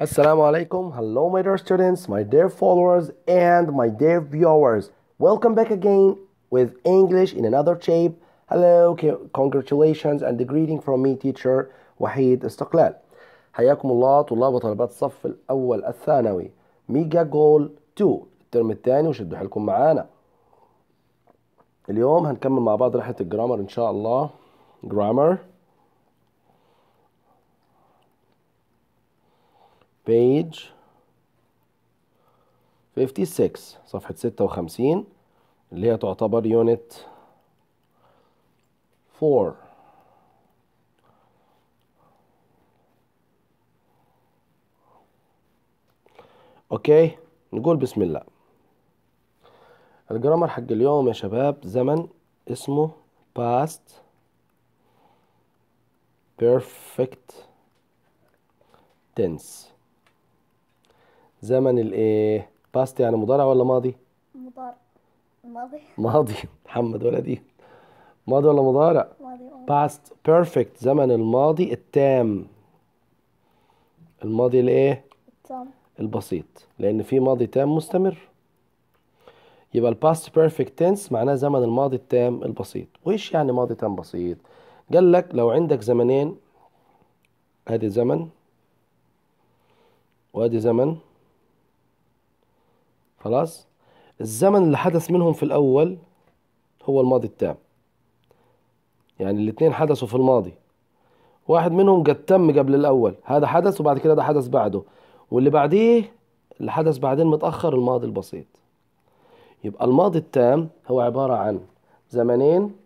Assalamu alaikum, hello my dear students, my dear followers and my dear viewers. Welcome back again with English in another shape. Hello, congratulations and the greeting from me teacher وحيد استقلال. حياكم الله طلاب وطالبات الصف الأول الثانوي ميجا جول 2 الترم الثاني وشدوا حيلكم معانا. اليوم هنكمل مع بعض رحلة الجرامر إن شاء الله. جرامر page 56 صفحة 56 اللي هي تعتبر يونت 4 اوكي نقول بسم الله الجرامر حق اليوم يا شباب زمن اسمه past perfect tense زمن الايه باست يعني مضارع ولا ماضي مضارع ماضي ماضي محمد ولدي ماضي ولا مضارع ماضي باست بيرفكت زمن الماضي التام الماضي الايه التام البسيط لان في ماضي تام مستمر يبقى الباست بيرفكت تنس معناه زمن الماضي التام البسيط وايش يعني ماضي تام بسيط قال لك لو عندك زمنين ادي زمن وادي زمن خلاص الزمن اللي حدث منهم في الأول هو الماضي التام يعني الاثنين حدثوا في الماضي واحد منهم قد تم قبل الأول هذا حدث وبعد كده ده حدث بعده واللي بعديه اللي حدث بعدين متأخر الماضي البسيط يبقى الماضي التام هو عبارة عن زمنين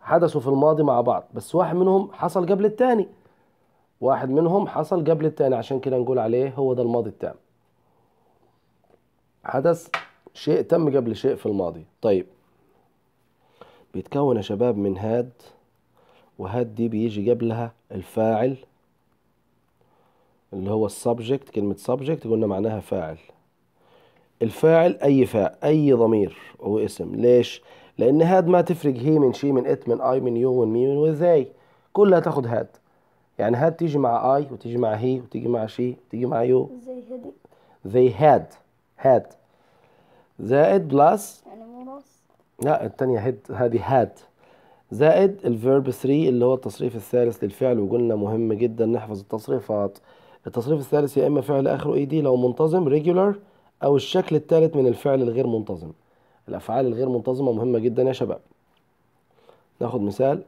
حدثوا في الماضي مع بعض بس واحد منهم حصل قبل التاني واحد منهم حصل قبل التاني عشان كده نقول عليه هو ده الماضي التام حدث شيء تم قبل شيء في الماضي طيب بيتكون يا شباب من هاد وهاد دي بيجي قبلها الفاعل اللي هو السبجكت كلمة سبجكت قلنا معناها فاعل الفاعل أي فاعل أي ضمير هو اسم ليش؟ لأن هاد ما تفرق هي من شي من إت من أي من يو من مي من وذي كلها تاخد هاد يعني هاد تيجي مع أي وتيجي مع هي وتيجي مع شي وتيجي مع يو زي هادي زي هاد هاد زائد بلس يعني لا الثانية هيد هذه هاد زائد الفيرب 3 اللي هو التصريف الثالث للفعل وقلنا مهم جدا نحفظ التصريفات التصريف الثالث يا إما فعل آخره إي دي لو منتظم ريجولار أو الشكل الثالث من الفعل الغير منتظم الأفعال الغير منتظمة مهمة جدا يا شباب ناخد مثال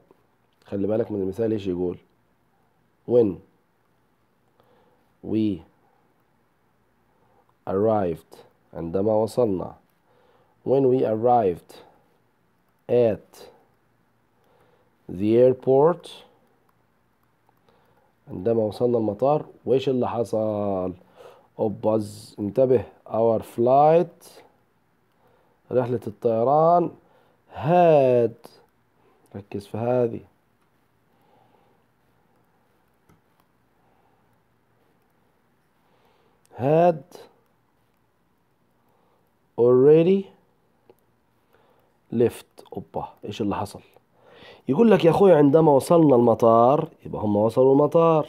خلي بالك من المثال ايش يقول when we arrived عندما وصلنا when we arrived at the airport عندما وصلنا المطار وإيش اللي حصل أوبز oh, انتبه our flight رحلة الطيران had ركز في هذه had already left اوبا ايش اللي حصل يقول لك يا اخوي عندما وصلنا المطار يبقى هم وصلوا المطار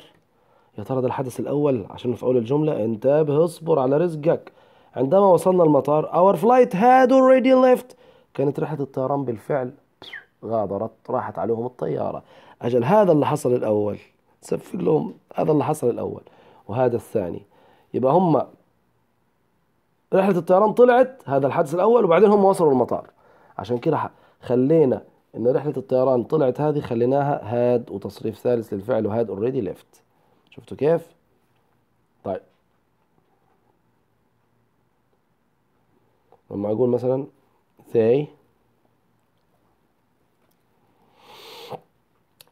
يا ترى ده الحدث الاول عشان في اول الجمله انتبه اصبر على رزقك عندما وصلنا المطار our flight had already left كانت رحله الطيران بالفعل غادرت راحت عليهم الطياره اجل هذا اللي حصل الاول صفق لهم هذا اللي حصل الاول وهذا الثاني يبقى هم رحله الطيران طلعت هذا الحدث الاول وبعدين هم وصلوا المطار عشان كده خلينا ان رحله الطيران طلعت هذه خليناها هاد وتصريف ثالث للفعل وهاد اوريدي ليفت شفتوا كيف طيب لما اقول مثلا they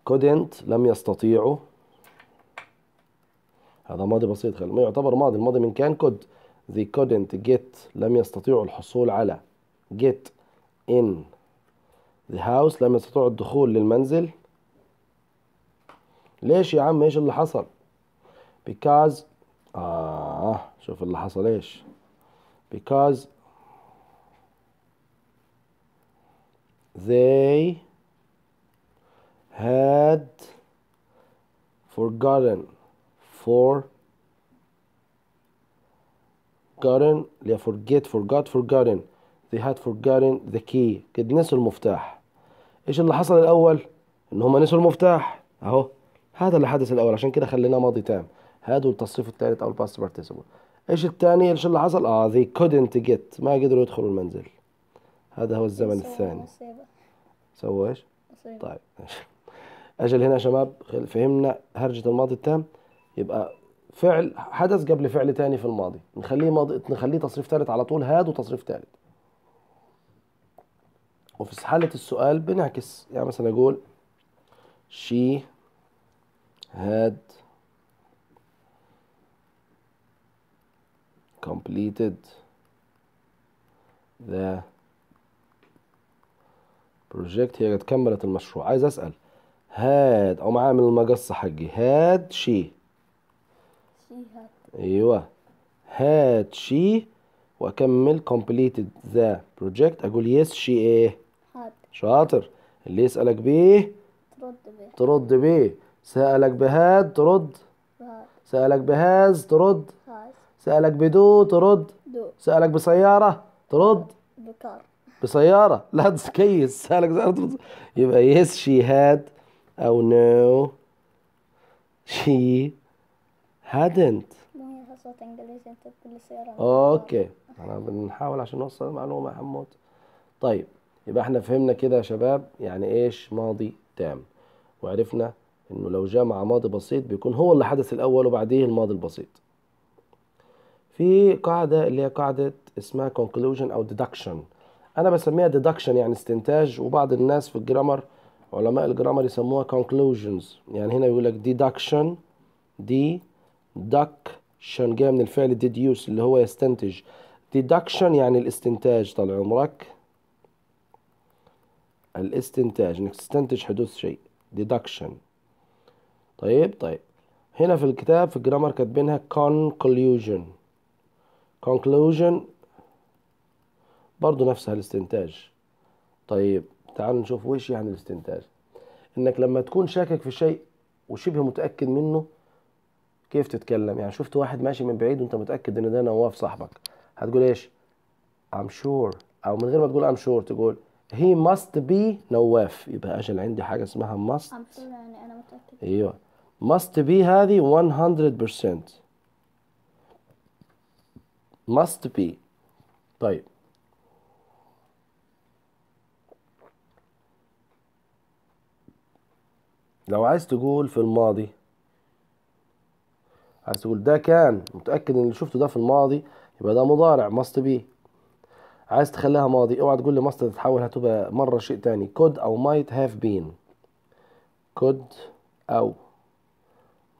couldn't لم يستطيعوا هذا ماضي بسيط خلينا يعتبر ماضي الماضي من كان could they couldn't get لم يستطيعوا الحصول على get in the house لم يستطيعوا الدخول للمنزل ليش يا عم ايش اللي حصل because آه شوف اللي حصل ايش because they had forgotten for forgotten اللي forget forgot forgotten they had forgotten the key قد نسوا المفتاح ايش اللي حصل الاول ان هم نسوا المفتاح اهو هذا اللي حدث الاول عشان كده خليناه ماضي تام هذا التصريف الثالث او الباست بارتيسيبل ايش الثاني ايش اللي حصل اه they couldn't get ما قدروا يدخلوا المنزل هذا هو الزمن الثاني سووا ايش طيب اجل هنا يا شباب فهمنا هرجة الماضي التام يبقى فعل حدث قبل فعل تاني في الماضي نخليه ماضي نخليه تصريف تالت على طول هاد وتصريف تالت وفي حالة السؤال بنعكس يعني مثلا أقول she had completed the project هي كملت المشروع عايز أسأل هاد أو معامل من المقصة حقي هاد she ايوه هات شي واكمل completed the project اقول يس شي ايه شاطر اللي يسألك بيه ترد بيه ترد بيه سألك بهاد ترد سألك بهاز ترد سألك بدو ترد دو سألك بسيارة ترد بسيارة لا تسكيس سألك ترد يبقى يس شي هاد أو نو شي هادنت صوت انجليزي انت بكل سياره اوكي احنا بنحاول عشان نوصل المعلومه يا حمود طيب يبقى احنا فهمنا كده يا شباب يعني ايش ماضي تام وعرفنا انه لو جاء مع ماضي بسيط بيكون هو اللي حدث الاول وبعديه الماضي البسيط في قاعده اللي هي قاعده اسمها conclusion او deduction انا بسميها deduction يعني استنتاج وبعض الناس في الجرامر علماء الجرامر يسموها conclusions يعني هنا يقول لك deduction deduction شن جايه من الفعل deduce اللي هو يستنتج deduction يعني الاستنتاج طال عمرك الاستنتاج انك تستنتج حدوث شيء deduction طيب طيب هنا في الكتاب في الجرامر كاتبينها conclusion conclusion برضه نفسها الاستنتاج طيب تعال نشوف وش يعني الاستنتاج انك لما تكون شاكك في شيء وشبه متأكد منه كيف تتكلم يعني شفت واحد ماشي من بعيد وانت متاكد ان ده نواف صاحبك هتقول ايش I'm sure او من غير ما تقول I'm sure تقول he must be نواف يبقى اجل عندي حاجه اسمها must I'm sure يعني انا متاكد ايوه must be هذه 100% must be طيب لو عايز تقول في الماضي عايز تقول ده كان متاكد ان اللي شفته ده في الماضي يبقى ده مضارع ماست بي عايز تخليها ماضي اوعى تقول لي ماست تتحول هتبقى مره شيء تاني كود او مايت هاف بين كود او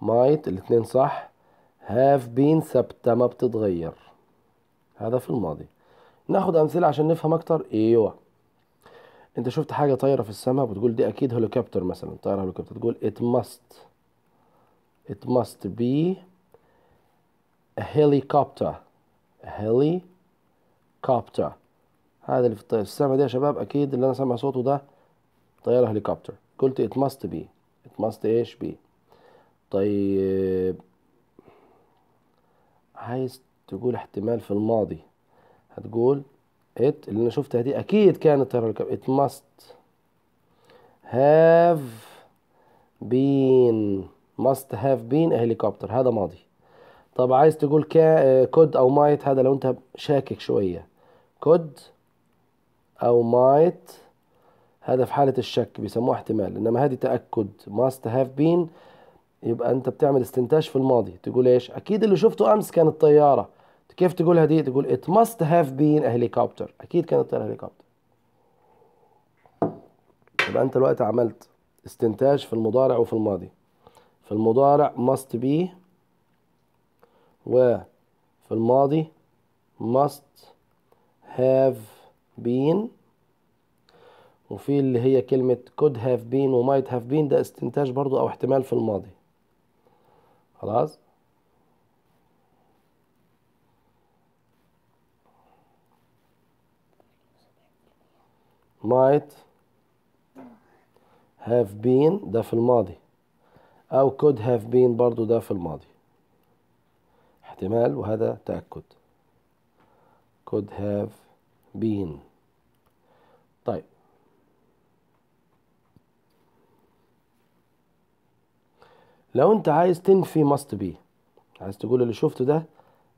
مايت الاتنين صح هاف بين ثابته ما بتتغير هذا في الماضي ناخد امثله عشان نفهم اكتر ايوه انت شفت حاجه طايره في السماء بتقول دي اكيد هليكوبتر مثلا طايره هليكوبتر تقول it must it must be helicopter helicopter هذا اللي في الطيارة السما ده يا شباب أكيد اللي أنا سامع صوته ده طيارة هليكوبتر قلت it must be it must إيش be طيب عايز تقول احتمال في الماضي هتقول it اللي أنا شفتها دي أكيد كانت طيارة هليكوبتر it must have been must have been a helicopter هذا ماضي طب عايز تقول كا كود آه، او مايت هذا لو انت شاكك شوية كود او مايت هذا في حالة الشك بيسموه احتمال انما هذه تأكد ماست هاف بين يبقى انت بتعمل استنتاج في الماضي تقول ايش اكيد اللي شفته امس كانت طيارة كيف تقولها دي تقول it must have been a helicopter اكيد كانت طيارة هليكوبتر يبقى انت الوقت عملت استنتاج في المضارع وفي الماضي في المضارع must be وفي الماضي must have been وفي اللي هي كلمة could have been و might have been ده استنتاج برضو أو احتمال في الماضي خلاص might have been ده في الماضي أو could have been برضو ده في الماضي احتمال وهذا تأكد could have been طيب لو انت عايز تنفي must be عايز تقول اللي شفته ده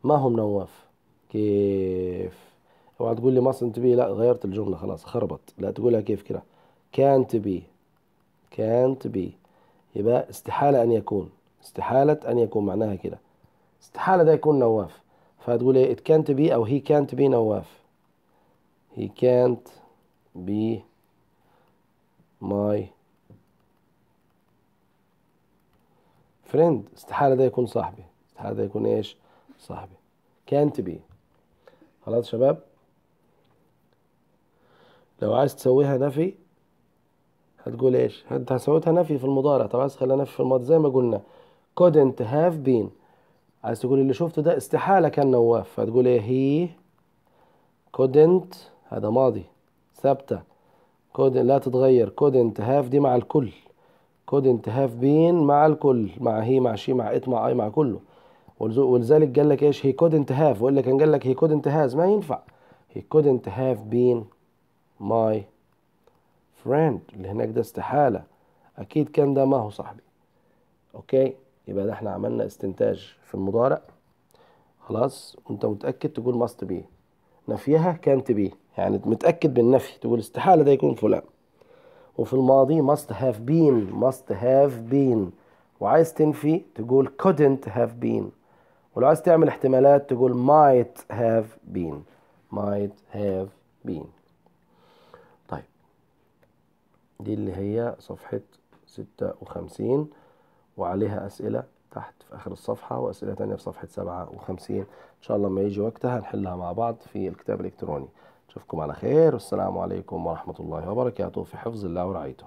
ما هو منواف كيف اوعى تقول لي mustn't be لا غيرت الجملة خلاص خربت لا تقولها كيف كده can't be can't be يبقى استحالة أن يكون استحالة أن يكون معناها كده استحالة ده يكون نواف فهتقول ايه it can't be أو he can't be نواف he can't be my friend استحالة ده يكون صاحبي استحالة ده يكون ايش صاحبي can't be خلاص شباب لو عايز تسويها نفي هتقول ايش انت سويتها نفي في المضارع طب عايز تخليها نفي في الماضي زي ما قلنا couldn't have been عايز تقول اللي شفته ده استحالة كان نواف فتقول ايه هي كودنت هذا ماضي ثابتة كودنت لا تتغير كودنت هاف دي مع الكل كودنت هاف بين مع الكل مع هي مع شي مع ات مع اي مع كله ولذلك قال لك ايش هي كودنت هاف والا كان قال لك هي كودنت هاز ما ينفع هي كودنت هاف بين ماي فريند اللي هناك ده استحالة أكيد كان ده ما هو صاحبي أوكي يبقى ده احنا عملنا استنتاج في المضارع خلاص وانت متاكد تقول ماست بي نفيها كانت بي يعني متاكد بالنفي تقول استحاله ده يكون فلان وفي الماضي must have been must have been وعايز تنفي تقول couldn't have been ولو عايز تعمل احتمالات تقول might have been might have been طيب دي اللي هي صفحة ستة وخمسين وعليها أسئلة تحت في آخر الصفحة وأسئلة تانية في صفحة 57 إن شاء الله لما يجي وقتها نحلها مع بعض في الكتاب الإلكتروني أشوفكم على خير والسلام عليكم ورحمة الله وبركاته في حفظ الله ورعايته